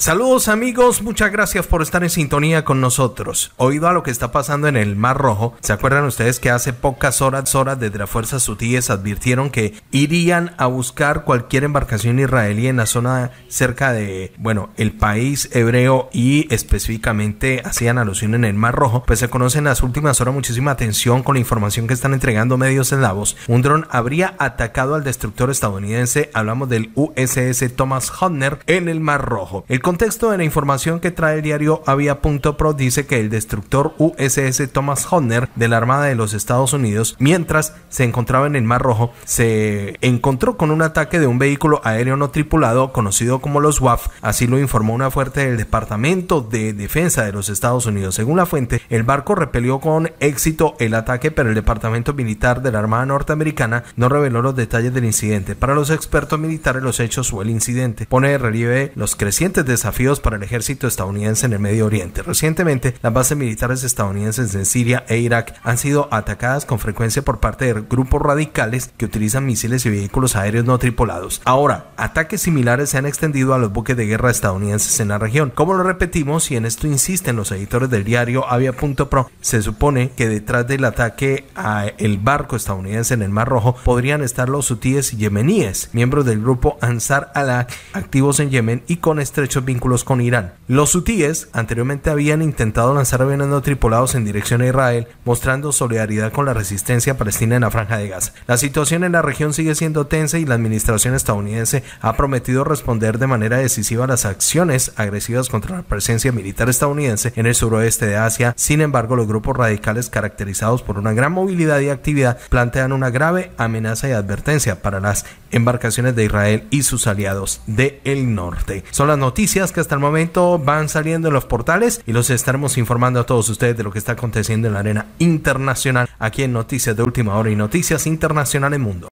Saludos amigos, muchas gracias por estar en sintonía con nosotros. Oído a lo que está pasando en el Mar Rojo, ¿se acuerdan ustedes que hace pocas horas, horas desde las fuerzas sutiles advirtieron que irían a buscar cualquier embarcación israelí en la zona cerca de, bueno, el país hebreo y específicamente hacían alusión en el Mar Rojo? Pues se conocen en las últimas horas muchísima atención con la información que están entregando medios voz. Un dron habría atacado al destructor estadounidense, hablamos del USS Thomas Hodner en el Mar Rojo. El contexto de la información que trae el diario Avia.pro dice que el destructor USS Thomas Hodner de la Armada de los Estados Unidos, mientras se encontraba en el Mar Rojo, se encontró con un ataque de un vehículo aéreo no tripulado conocido como los WAF, así lo informó una fuerte del Departamento de Defensa de los Estados Unidos. Según la fuente, el barco repelió con éxito el ataque, pero el Departamento Militar de la Armada Norteamericana no reveló los detalles del incidente. Para los expertos militares, los hechos o el incidente pone de relieve los crecientes de desafíos para el ejército estadounidense en el Medio Oriente. Recientemente, las bases militares estadounidenses en Siria e Irak han sido atacadas con frecuencia por parte de grupos radicales que utilizan misiles y vehículos aéreos no tripulados. Ahora, ataques similares se han extendido a los buques de guerra estadounidenses en la región. Como lo repetimos, y en esto insisten los editores del diario Avia.pro, se supone que detrás del ataque a el barco estadounidense en el Mar Rojo podrían estar los hutíes yemeníes, miembros del grupo Ansar Allah, activos en Yemen y con estrechos vínculos con Irán. Los hutíes anteriormente habían intentado lanzar aviones no tripulados en dirección a Israel, mostrando solidaridad con la resistencia palestina en la franja de Gaza. La situación en la región sigue siendo tensa y la administración estadounidense ha prometido responder de manera decisiva a las acciones agresivas contra la presencia militar estadounidense en el suroeste de Asia. Sin embargo, los grupos radicales caracterizados por una gran movilidad y actividad plantean una grave amenaza y advertencia para las embarcaciones de Israel y sus aliados del el norte. Son las noticias que hasta el momento van saliendo en los portales y los estaremos informando a todos ustedes de lo que está aconteciendo en la arena internacional aquí en Noticias de Última Hora y Noticias Internacional en Mundo.